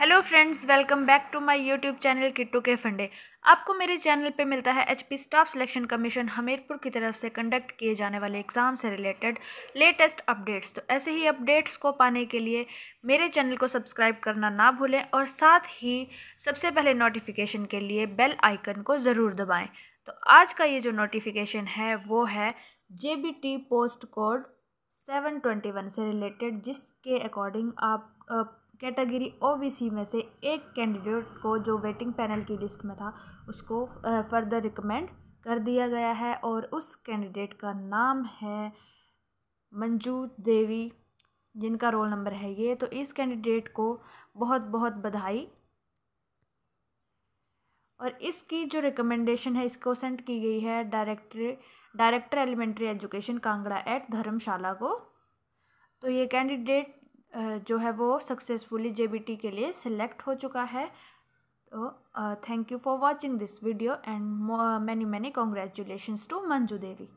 hello friends welcome back to my YouTube channel Kittu के फंडे आपको मेरे चैनल पे मिलता है HP staff selection commission Hamirpur की तरफ से कंडक्ट किए जाने वाले एग्ज़ाम से रिलेटेड लेटेस्ट अपडेट्स तो ऐसे ही अपडेट्स को पाने के लिए मेरे चैनल को सब्सक्राइब करना ना भूलें और साथ ही सबसे पहले नोटिफिकेशन के लिए बेल आइकन को ज़रूर दबाएँ तो आज का ये जो नोटिफिकेशन है वो है जे पोस्ट कोड सेवन से रिलेटेड जिसके अकॉर्डिंग आप, आप कैटेगरी ओबीसी में से एक कैंडिडेट को जो वेटिंग पैनल की लिस्ट में था उसको फर्दर रिकमेंड कर दिया गया है और उस कैंडिडेट का नाम है मंजू देवी जिनका रोल नंबर है ये तो इस कैंडिडेट को बहुत बहुत बधाई और इसकी जो रिकमेंडेशन है इसको सेंड की गई है director director elementary education Kangra at Dharamshala को तो ये कैंडिडेट जो है वो सक्सेसफुली जे के लिए सिलेक्ट हो चुका है तो thank you for watching this video and many many congratulations to Manju Devi